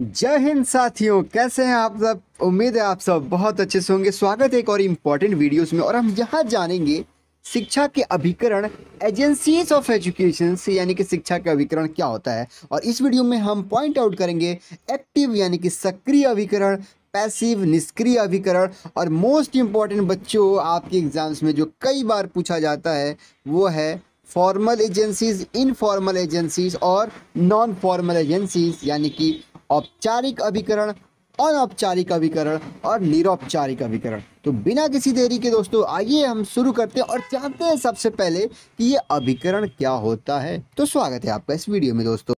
जय हिंद साथियों कैसे हैं आप सब उम्मीद है आप सब बहुत अच्छे से होंगे स्वागत है एक और इम्पोर्टेंट वीडियोस में और हम यहाँ जानेंगे शिक्षा के अभिकरण एजेंसीज ऑफ एजुकेशन से यानी कि शिक्षा के अभिकरण क्या होता है और इस वीडियो में हम पॉइंट आउट करेंगे एक्टिव यानी कि सक्रिय अभिकरण पैसिव निष्क्रिय अभिकरण और मोस्ट इम्पॉर्टेंट बच्चों आपके एग्जाम्स में जो कई बार पूछा जाता है वो है फॉर्मल एजेंसीज इनफॉर्मल एजेंसीज और नॉन फॉर्मल एजेंसीज यानी कि औपचारिक अभिकरण अनौपचारिक अभिकरण और निरौपचारिक अभिकरण तो बिना किसी देरी के दोस्तों आइए हम शुरू करते हैं और जानते हैं सबसे पहले कि ये अभिकरण क्या होता है तो स्वागत है आपका इस वीडियो में दोस्तों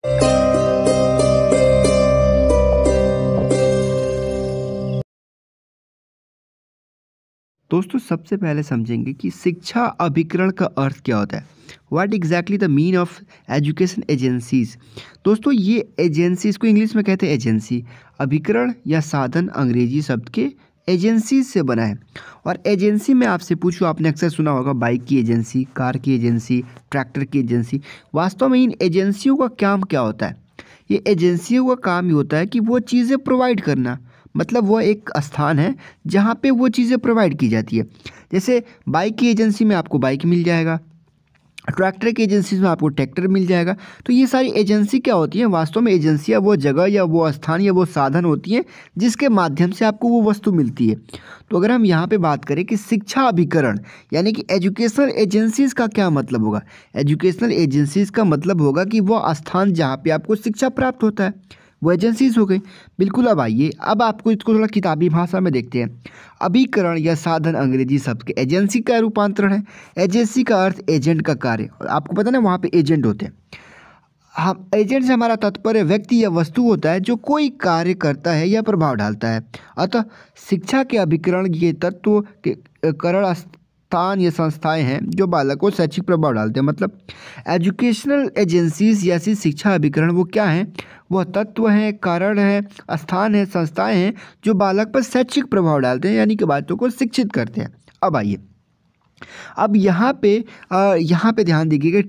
दोस्तों सबसे पहले समझेंगे कि शिक्षा अभिकरण का अर्थ क्या होता है what exactly the mean of education agencies दोस्तों ये एजेंसी इसको इंग्लिश में कहते हैं एजेंसी अभिकरण या साधन अंग्रेजी शब्द के एजेंसीज से बना है और एजेंसी में आपसे पूछूँ आपने अक्सर सुना होगा बाइक की एजेंसी कार की एजेंसी ट्रैक्टर की एजेंसी वास्तव में इन एजेंसियों का काम क्या होता है ये एजेंसियों का काम ही होता है कि वो चीज़ें प्रोवाइड करना मतलब वह एक स्थान है जहाँ पे वो चीज़ें प्रोवाइड की जाती है जैसे बाइक की एजेंसी में आपको बाइक मिल जाएगा ट्रैक्टर की एजेंसीज में आपको ट्रैक्टर मिल जाएगा तो ये सारी एजेंसी क्या होती है वास्तव में एजेंसियाँ वो जगह या वो स्थान या वो साधन होती हैं जिसके माध्यम से आपको वो वस्तु मिलती है तो अगर हम यहाँ पे बात करें कि शिक्षा अभिकरण यानी कि एजुकेशनल एजेंसीज़ का क्या मतलब होगा एजुकेशनल एजेंसीज़ का मतलब होगा कि वह स्थान जहाँ पर आपको शिक्षा प्राप्त होता है एजेंसीज हो गई बिल्कुल अब आइए अब आपको इसको थोड़ा किताबी भाषा में देखते हैं अभिकरण या साधन अंग्रेजी शब्द के एजेंसी का रूपांतरण है एजेंसी का अर्थ एजेंट का कार्य और आपको पता ना वहाँ पर एजेंट होते हैं हम एजेंट से हमारा तात्पर्य व्यक्ति या वस्तु होता है जो कोई कार्य करता है या प्रभाव डालता है अतः शिक्षा के अभिकरण ये तत्व के करण स्थान या संस्थाएं हैं जो बालक को शैक्षिक प्रभाव डालते हैं मतलब एजुकेशनल एजेंसीज या शिक्षा अभिकरण वो क्या हैं वह तत्व हैं कारण है स्थान है संस्थाएं हैं जो बालक पर शैक्षिक प्रभाव डालते हैं यानी कि बच्चों को शिक्षित करते हैं अब आइए अब यहाँ पे यहाँ पे ध्यान दीजिए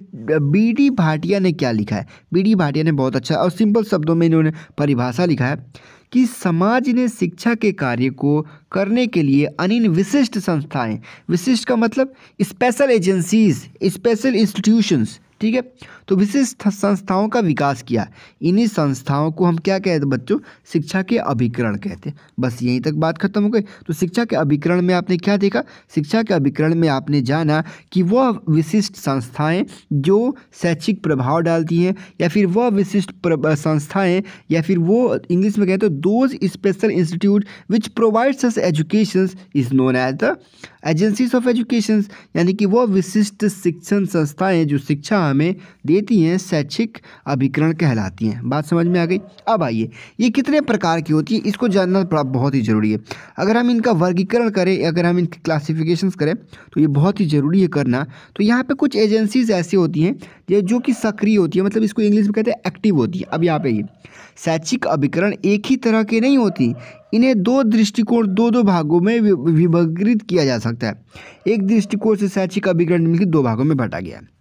बी डी भाटिया ने क्या लिखा है बी डी भाटिया ने बहुत अच्छा और सिंपल शब्दों में इन्होंने परिभाषा लिखा है कि समाज ने शिक्षा के कार्य को करने के लिए अनिन विशिष्ट संस्थाएं विशिष्ट का मतलब स्पेशल एजेंसीज स्पेशल इंस्टीट्यूशंस ठीक है तो विशिष्ट संस्थाओं का विकास किया इन्हीं संस्थाओं को हम क्या कहते बच्चों शिक्षा के अभिकरण कहते हैं बस यहीं तक बात खत्म हो गई तो शिक्षा के अभिकरण में आपने क्या देखा शिक्षा के अभिकरण में आपने जाना कि वह विशिष्ट संस्थाएं जो शैक्षिक प्रभाव डालती हैं या फिर वह विशिष्ट संस्थाएं या फिर वो इंग्लिश में कहते हैं those special institute which provides us education is known as the agencies of education यानी कि वह विशिष्ट शिक्षण संस्थाएँ जो शिक्षा हमें देती हैं शैक्षिक अभिकरण कहलाती हैं बात समझ में आ गई अब आइए ये कितने प्रकार की होती है इसको जानना बहुत ही ज़रूरी है अगर हम इनका वर्गीकरण करें अगर हम इनकी क्लासिफिकेशन करें तो ये बहुत ही ज़रूरी है करना तो यहाँ पर कुछ एजेंसीज ऐसी होती हैं जो कि सक्रिय होती है मतलब इसको इंग्लिश में कहते हैं एक्टिव होती है अब यहाँ पे शैक्षिक अभिकरण एक ही तरह के नहीं होती इन्हें दो दृष्टिकोण दो दो भागों में विभागृत किया जा सकता है एक दृष्टिकोण से शैक्षिक अभिकरण दो भागों में बांटा गया है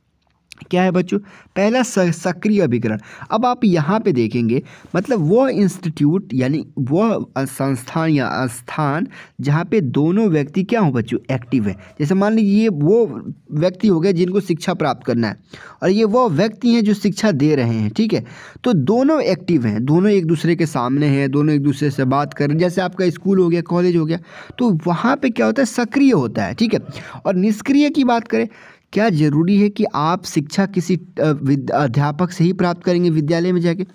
क्या है बच्चों पहला सक्रिय अभिकरण अब आप यहाँ पे देखेंगे मतलब वह इंस्टीट्यूट यानी वह संस्थान या स्थान जहाँ पे दोनों व्यक्ति क्या हो बच्चों एक्टिव है जैसे मान लीजिए ये वो व्यक्ति हो गए जिनको शिक्षा प्राप्त करना है और ये वह व्यक्ति हैं जो शिक्षा दे रहे हैं ठीक है तो दोनों एक्टिव हैं दोनों एक दूसरे के सामने हैं दोनों एक दूसरे से बात कर रहे हैं जैसे आपका स्कूल हो गया कॉलेज हो गया तो वहाँ पर क्या होता है सक्रिय होता है ठीक है और निष्क्रिय की बात करें क्या ज़रूरी है कि आप शिक्षा किसी अध्यापक से ही प्राप्त करेंगे विद्यालय में जाकर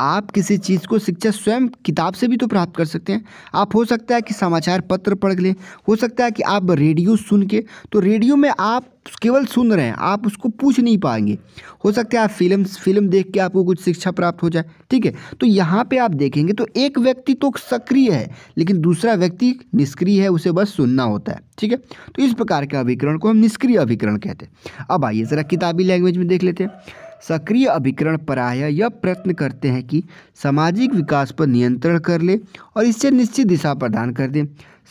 आप किसी चीज़ को शिक्षा स्वयं किताब से भी तो प्राप्त कर सकते हैं आप हो सकता है कि समाचार पत्र पढ़ लें हो सकता है कि आप रेडियो सुन के तो रेडियो में आप केवल सुन रहे हैं आप उसको पूछ नहीं पाएंगे हो सकता है आप फिल्म फिल्म देख के आपको कुछ शिक्षा प्राप्त हो जाए ठीक है तो यहाँ पर आप देखेंगे तो एक व्यक्ति तो सक्रिय है लेकिन दूसरा व्यक्ति निष्क्रिय है उसे बस सुनना होता है ठीक है तो इस प्रकार के अभिकरण को हम निष्क्रिय अभिकरण कहते हैं अब आइए ज़रा किताबी लैंग्वेज में देख लेते हैं सक्रिय अभिकरण आया यह प्रयत्न करते हैं कि सामाजिक विकास पर नियंत्रण कर ले और इससे निश्चित दिशा प्रदान कर दें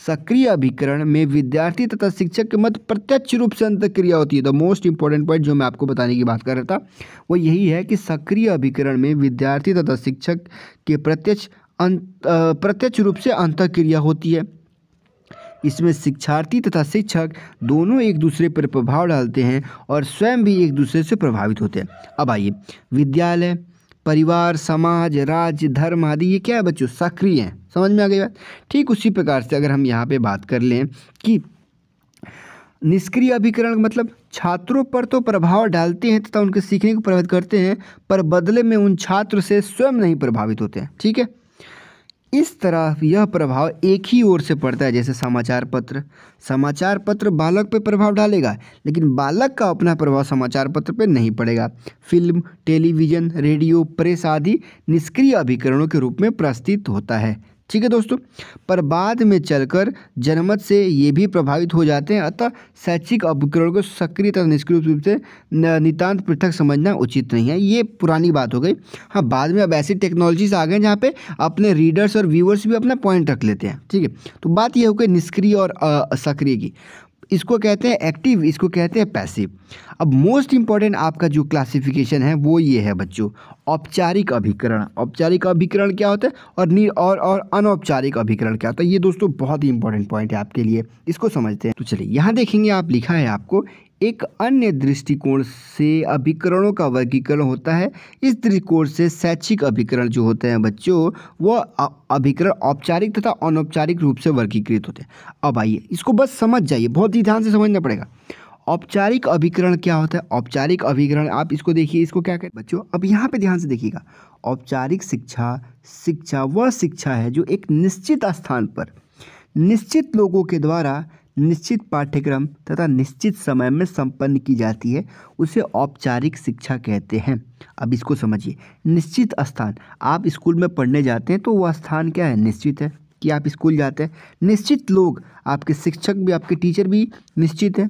सक्रिय अभिकरण में विद्यार्थी तथा शिक्षक के मत प्रत्यक्ष रूप से अंतक्रिया होती है द मोस्ट इंपॉर्टेंट पॉइंट जो मैं आपको बताने की बात कर रहा था वो यही है कि सक्रिय अभिकरण में विद्यार्थी तथा शिक्षक के प्रत्यक्ष प्रत्यक्ष रूप से अंतक्रिया होती है इसमें शिक्षार्थी तथा शिक्षक दोनों एक दूसरे पर प्रभाव डालते हैं और स्वयं भी एक दूसरे से प्रभावित होते हैं अब आइए विद्यालय परिवार समाज राज्य धर्म आदि ये क्या है बच्चों सक्रिय हैं समझ में आ गई बात ठीक उसी प्रकार से अगर हम यहाँ पे बात कर लें कि निष्क्रिय अभिकरण मतलब छात्रों पर तो प्रभाव डालते हैं तथा उनके सीखने को प्रभावित करते हैं पर बदले में उन छात्र से स्वयं नहीं प्रभावित होते हैं ठीक है इस तरह यह प्रभाव एक ही ओर से पड़ता है जैसे समाचार पत्र समाचार पत्र बालक पर प्रभाव डालेगा लेकिन बालक का अपना प्रभाव समाचार पत्र पर नहीं पड़ेगा फिल्म टेलीविज़न रेडियो प्रेस आदि निष्क्रिय अभिकरणों के रूप में प्रस्तुत होता है ठीक है दोस्तों पर बाद में चलकर जनमत से ये भी प्रभावित हो जाते हैं अतः शैक्षिक अपग्रहण को सक्रिय तथा निष्क्रिय रूप से नितान्त पृथक समझना उचित नहीं है ये पुरानी बात हो गई हाँ बाद में अब ऐसी टेक्नोलॉजीज आ गए जहाँ पे अपने रीडर्स और व्यूअर्स भी अपना पॉइंट रख लेते हैं ठीक है तो बात यह हो गई निष्क्रिय और सक्रिय की इसको कहते हैं एक्टिव इसको कहते हैं पैसिव अब मोस्ट इम्पॉर्टेंट आपका जो क्लासिफिकेशन है वो ये है बच्चों औपचारिक अभिकरण औपचारिक अभिकरण क्या होता है और नि और और अनौपचारिक अभिकरण क्या होता है ये दोस्तों बहुत ही इंपॉर्टेंट पॉइंट है आपके लिए इसको समझते हैं तो चलिए यहाँ देखेंगे आप लिखा है आपको एक अन्य दृष्टिकोण से अभिकरणों का वर्गीकरण होता है इस दृष्टिकोण से शैक्षिक अभिकरण जो होते हैं बच्चों वह अभिकरण औपचारिक तथा अनौपचारिक रूप से वर्गीकृत होते हैं अब आइए इसको बस समझ जाइए बहुत ही ध्यान से समझना पड़ेगा औपचारिक अभिकरण क्या होता है औपचारिक अभिकरण आप इसको देखिए इसको क्या कहें बच्चों अब यहाँ पे ध्यान से देखिएगा औपचारिक शिक्षा शिक्षा वह शिक्षा है जो एक निश्चित स्थान पर निश्चित लोगों के द्वारा निश्चित पाठ्यक्रम तथा निश्चित समय में संपन्न की जाती है उसे औपचारिक शिक्षा कहते हैं अब इसको समझिए निश्चित स्थान आप स्कूल में पढ़ने जाते हैं तो वह स्थान क्या है निश्चित है कि आप स्कूल जाते हैं निश्चित लोग आपके शिक्षक भी आपके टीचर भी निश्चित हैं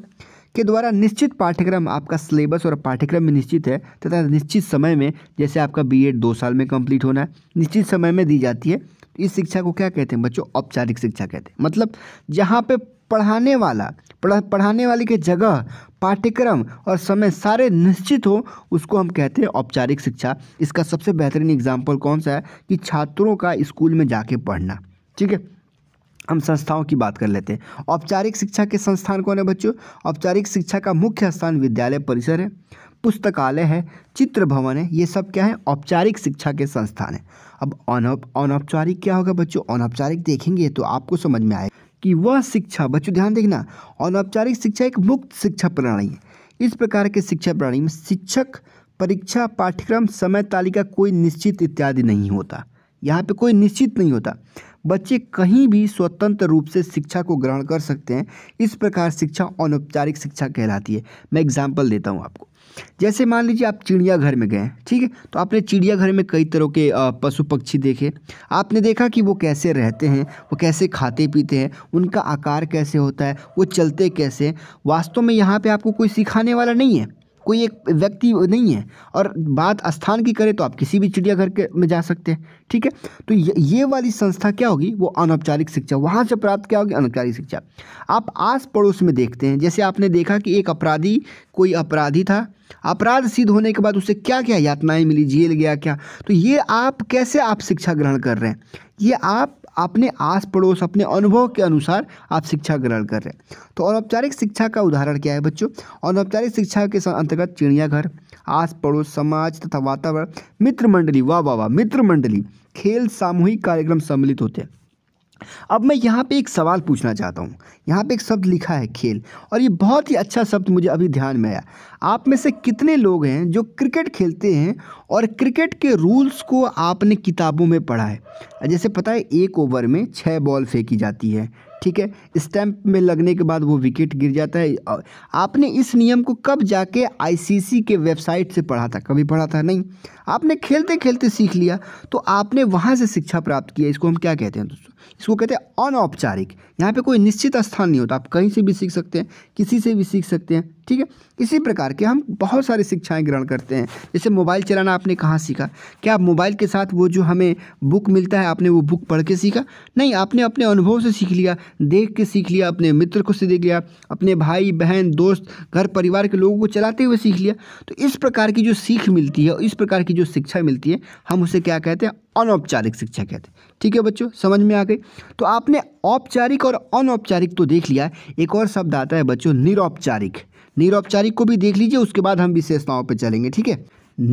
के द्वारा निश्चित पाठ्यक्रम आपका सिलेबस और पाठ्यक्रम में निश्चित है तथा निश्चित समय में जैसे आपका बीएड दो साल में कंप्लीट होना है निश्चित समय में दी जाती है इस शिक्षा को क्या कहते हैं बच्चों औपचारिक शिक्षा कहते हैं मतलब जहाँ पे पढ़ाने वाला पढ़ाने वाले के जगह पाठ्यक्रम और समय सारे निश्चित हो उसको हम कहते हैं औपचारिक शिक्षा इसका सबसे बेहतरीन एग्जाम्पल कौन सा है कि छात्रों का स्कूल में जाके पढ़ना ठीक है हम संस्थाओं की बात कर लेते हैं औपचारिक शिक्षा के संस्थान कौन है बच्चों औपचारिक शिक्षा का मुख्य स्थान विद्यालय परिसर है पुस्तकालय है चित्र भवन है ये सब क्या है औपचारिक शिक्षा के संस्थान है अब अनौपचारिक क्या होगा बच्चों अनौपचारिक देखेंगे तो आपको समझ में आएगा कि वह शिक्षा बच्चों ध्यान देखना अनौपचारिक शिक्षा एक मुक्त शिक्षा प्रणाली है इस प्रकार के शिक्षा प्रणाली में शिक्षक परीक्षा पाठ्यक्रम समय तालिका कोई निश्चित इत्यादि नहीं होता यहाँ पे कोई निश्चित नहीं होता बच्चे कहीं भी स्वतंत्र रूप से शिक्षा को ग्रहण कर सकते हैं इस प्रकार शिक्षा अनौपचारिक शिक्षा कहलाती है मैं एग्जाम्पल देता हूँ आपको जैसे मान लीजिए आप चिड़ियाघर में गए ठीक है तो आपने चिड़ियाघर में कई तरह के पशु पक्षी देखे आपने देखा कि वो कैसे रहते हैं वो कैसे खाते पीते हैं उनका आकार कैसे होता है वो चलते कैसे वास्तव में यहाँ पर आपको कोई सिखाने वाला नहीं है कोई एक व्यक्ति नहीं है और बात स्थान की करें तो आप किसी भी चिड़ियाघर के में जा सकते हैं ठीक है तो ये, ये वाली संस्था क्या होगी वो अनौपचारिक शिक्षा वहाँ से प्राप्त क्या होगी अनौपचारिक शिक्षा आप आस पड़ोस में देखते हैं जैसे आपने देखा कि एक अपराधी कोई अपराधी था अपराध सिद्ध होने के बाद उसे क्या क्या यातनाएँ मिली जेल गया क्या तो ये आप कैसे आप शिक्षा ग्रहण कर रहे हैं ये आप अपने आस पड़ोस अपने अनुभव के अनुसार आप शिक्षा ग्रहण कर रहे हैं तो अनौपचारिक शिक्षा का उदाहरण क्या है बच्चों अनौपचारिक शिक्षा के अंतर्गत चिड़ियाघर आस पड़ोस समाज तथा वातावरण मित्र मंडली वाह वाह वाह मित्र मंडली खेल सामूहिक कार्यक्रम सम्मिलित होते हैं अब मैं यहाँ पे एक सवाल पूछना चाहता हूँ यहाँ पे एक शब्द लिखा है खेल और ये बहुत ही अच्छा शब्द मुझे अभी ध्यान में आया आप में से कितने लोग हैं जो क्रिकेट खेलते हैं और क्रिकेट के रूल्स को आपने किताबों में पढ़ा है जैसे पता है एक ओवर में छः बॉल फेंकी जाती है ठीक है स्टैंप में लगने के बाद वो विकेट गिर जाता है आपने इस नियम को कब जाके आईसीसी के वेबसाइट से पढ़ा था कभी पढ़ा था नहीं आपने खेलते खेलते सीख लिया तो आपने वहाँ से शिक्षा प्राप्त किया इसको हम क्या कहते हैं दोस्तों इसको कहते हैं अनौपचारिक यहाँ पे कोई निश्चित स्थान नहीं होता आप कहीं से भी सीख सकते हैं किसी से भी सीख सकते हैं ठीक है इसी प्रकार के हम बहुत सारी शिक्षाएं ग्रहण करते हैं जैसे मोबाइल चलाना आपने कहाँ सीखा क्या आप मोबाइल के साथ वो जो हमें बुक मिलता है आपने वो बुक पढ़ के सीखा नहीं आपने अपने अनुभव से सीख लिया देख के सीख लिया अपने मित्र को से देख लिया अपने भाई बहन दोस्त घर परिवार के लोगों को चलाते हुए सीख लिया तो इस प्रकार की जो सीख मिलती है और इस प्रकार की जो शिक्षा मिलती है हम उसे क्या कहते हैं अनौपचारिक शिक्षा कहते हैं ठीक है बच्चों समझ में आ गई तो आपने औपचारिक और अनौपचारिक तो देख लिया एक और शब्द आता है बच्चों निरौपचारिक निरौपचारिक को भी देख लीजिए उसके बाद हम विशेषताओं पर चलेंगे ठीक है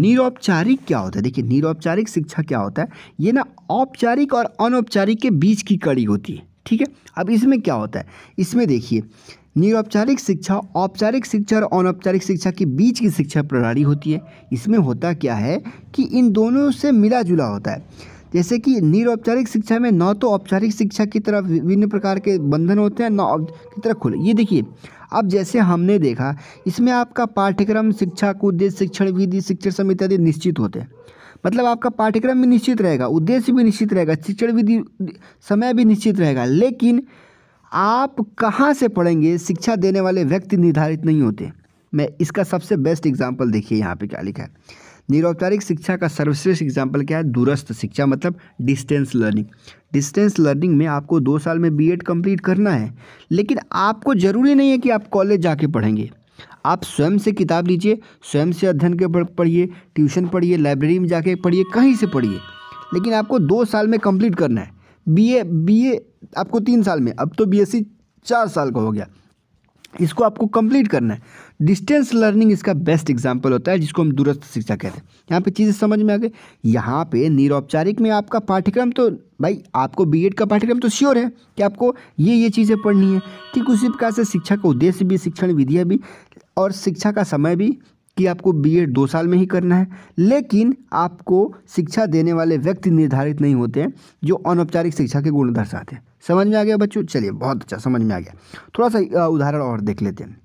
निरौपचारिक क्या होता है देखिए निरौपचारिक शिक्षा क्या होता है ये ना औपचारिक और अनौपचारिक के बीच की कड़ी होती है ठीक है अब इसमें क्या होता है इसमें देखिए निरौपचारिक शिक्षा औपचारिक शिक्षा और अनौपचारिक शिक्षा के बीच की शिक्षा प्रणाली होती है इसमें होता क्या है कि इन दोनों से मिला जुला होता है जैसे कि निरौपचारिक शिक्षा में न तो औपचारिक शिक्षा की तरफ विभिन्न प्रकार के बंधन होते हैं न की तरह खुले ये देखिए अब जैसे हमने देखा इसमें आपका पाठ्यक्रम शिक्षा को उद्देश्य शिक्षण विधि शिक्षण समिति इत्यादि निश्चित होते हैं मतलब आपका पाठ्यक्रम भी निश्चित रहेगा उद्देश्य भी निश्चित रहेगा शिक्षण विधि समय भी निश्चित रहेगा लेकिन आप कहाँ से पढ़ेंगे शिक्षा देने वाले व्यक्ति निर्धारित नहीं होते मैं इसका सबसे बेस्ट एग्जाम्पल देखिए यहाँ पे क्या लिखा है निरौपचारिक शिक्षा का सर्वश्रेष्ठ एग्जाम्पल क्या है दूरस्थ शिक्षा मतलब डिस्टेंस लर्निंग डिस्टेंस लर्निंग में आपको दो साल में बीएड कंप्लीट करना है लेकिन आपको ज़रूरी नहीं है कि आप कॉलेज जाके पढ़ेंगे आप स्वयं से किताब लीजिए स्वयं से अध्ययन के पढ़िए ट्यूशन पढ़िए लाइब्रेरी में जाके पढ़िए कहीं से पढ़िए लेकिन आपको दो साल में कंप्लीट करना है बी ए आपको तीन साल में अब तो बी चार साल का हो गया इसको आपको कंप्लीट करना है डिस्टेंस लर्निंग इसका बेस्ट एग्जाम्पल होता है जिसको हम दूरस्थ शिक्षा कहते हैं यहाँ पे चीज़ें समझ में आ गई यहाँ पे निरौपचारिक में आपका पाठ्यक्रम तो भाई आपको बीएड का पाठ्यक्रम तो श्योर है कि आपको ये ये चीज़ें पढ़नी है ठीक उसी प्रकार से शिक्षा का उद्देश्य भी शिक्षण विधियाँ भी और शिक्षा का समय भी कि आपको बीएड दो साल में ही करना है लेकिन आपको शिक्षा देने वाले व्यक्ति निर्धारित नहीं होते हैं जो अनौपचारिक शिक्षा के गुण दर्शाते हैं समझ में आ गया बच्चों चलिए बहुत अच्छा समझ में आ गया थोड़ा सा उदाहरण और देख लेते हैं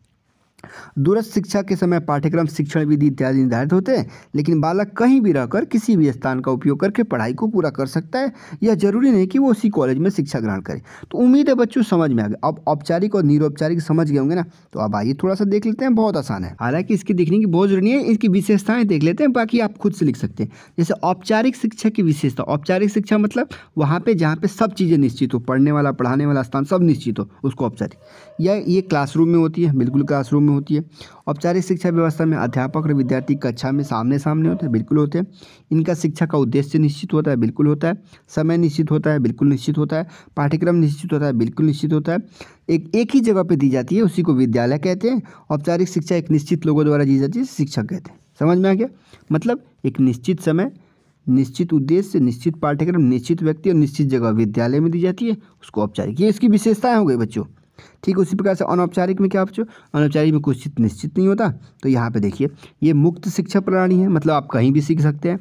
दूरस्थ शिक्षा के समय पाठ्यक्रम शिक्षण विधि इत्यादि निर्धारित होते हैं लेकिन बालक कहीं भी रहकर किसी भी स्थान का उपयोग करके पढ़ाई को पूरा कर सकता है यह जरूरी नहीं कि वो उसी कॉलेज में शिक्षा ग्रहण करे तो उम्मीद है बच्चों समझ में आ गया अब औपचारिक और निरौपचारिक समझ गए होंगे ना तो अब आइए थोड़ा सा देख लेते हैं बहुत आसान है हालांकि इसकी दिखने की बहुत जरूरी है इसकी विशेषताएं देख लेते हैं बाकी आप खुद से लिख सकते हैं जैसे औपचारिक शिक्षा की विशेषता औपचारिक शिक्षा मतलब वहाँ पे जहाँ पे सब चीज़ें निश्चित हो पढ़ने वाला पढ़ाने वाला स्थान सब निश्चित हो उसको औपचारिक या ये क्लासरूम में होती है बिल्कुल क्लासरूम में होती है औपचारिक शिक्षा व्यवस्था में अध्यापक और विद्यार्थी कक्षा में सामने सामने होते हैं बिल्कुल होते हैं इनका शिक्षा का उद्देश्य निश्चित होता है बिल्कुल होता है समय निश्चित होता है बिल्कुल निश्चित होता है पाठ्यक्रम निश्चित होता है बिल्कुल निश्चित होता है एक एक ही जगह पर दी जाती है उसी को विद्यालय कहते हैं औपचारिक शिक्षा एक निश्चित लोगों द्वारा दी जाती है शिक्षक कहते हैं समझ में आ गया मतलब एक निश्चित समय निश्चित उद्देश्य निश्चित पाठ्यक्रम निश्चित व्यक्ति और निश्चित जगह विद्यालय में दी जाती है उसको औपचारिक ये इसकी विशेषताएं हो गई बच्चों ठीक उसी प्रकार से अनौपचारिक में क्या बच्चों अनौपचारिक में कुछ निश्चित नहीं होता तो यहाँ पे देखिए ये मुक्त शिक्षा प्रणाली है मतलब आप कहीं भी सीख सकते हैं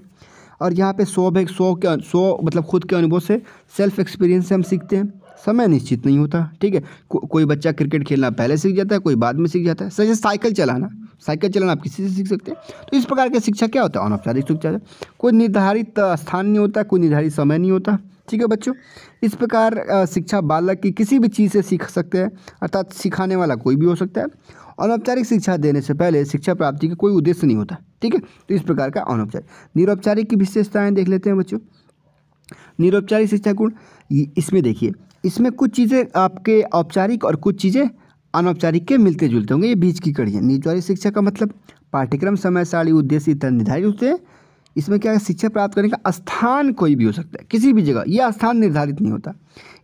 और यहाँ पे सौ भे सौ के सौ मतलब खुद के अनुभव से सेल्फ एक्सपीरियंस से हम सीखते हैं समय निश्चित नहीं होता ठीक है को, कोई बच्चा क्रिकेट खेलना पहले सीख जाता है कोई बाद में सीख जाता है जैसे साइकिल चलाना साइकिल चलाना आप किसी से सीख सकते हैं तो इस प्रकार की शिक्षा क्या होता है अनौपचारिक शिक्षा कोई निर्धारित स्थान नहीं होता कोई निर्धारित समय नहीं होता ठीक है बच्चों इस प्रकार शिक्षा बालक की किसी भी चीज़ से सीख सकते हैं अर्थात सिखाने वाला कोई भी हो सकता है अनौपचारिक शिक्षा देने से पहले शिक्षा प्राप्ति का कोई उद्देश्य नहीं होता ठीक है तो इस प्रकार का अनौपचारिक निरौपचारिक की विशेषताएँ देख लेते हैं बच्चों निरौपचारिक शिक्षा गुण इसमें देखिए इसमें कुछ चीज़ें आपके औपचारिक और कुछ चीज़ें अनौपचारिक के मिलते जुलते होंगे ये बीच की कड़ी है निरौपचारिक शिक्षा का मतलब पाठ्यक्रम समय साड़ी उद्देश्य इतना निर्धारित होते हैं इसमें क्या है शिक्षा प्राप्त करने का स्थान कोई भी हो सकता है किसी भी जगह यह स्थान निर्धारित नहीं होता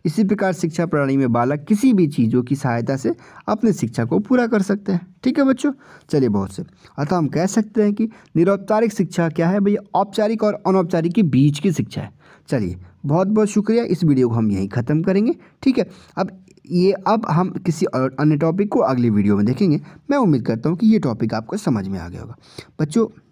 इसी प्रकार शिक्षा प्रणाली में बालक किसी भी चीज़ों की सहायता से अपने शिक्षा को पूरा कर सकते हैं ठीक है बच्चों चलिए बहुत से अतः हम कह सकते हैं कि निरौपचारिक शिक्षा क्या है भैया औपचारिक और अनौपचारिक के बीच की शिक्षा है चलिए बहुत बहुत शुक्रिया इस वीडियो को हम यहीं ख़त्म करेंगे ठीक है अब ये अब हम किसी अन्य टॉपिक को अगली वीडियो में देखेंगे मैं उम्मीद करता हूँ कि ये टॉपिक आपको समझ में आ गया होगा बच्चों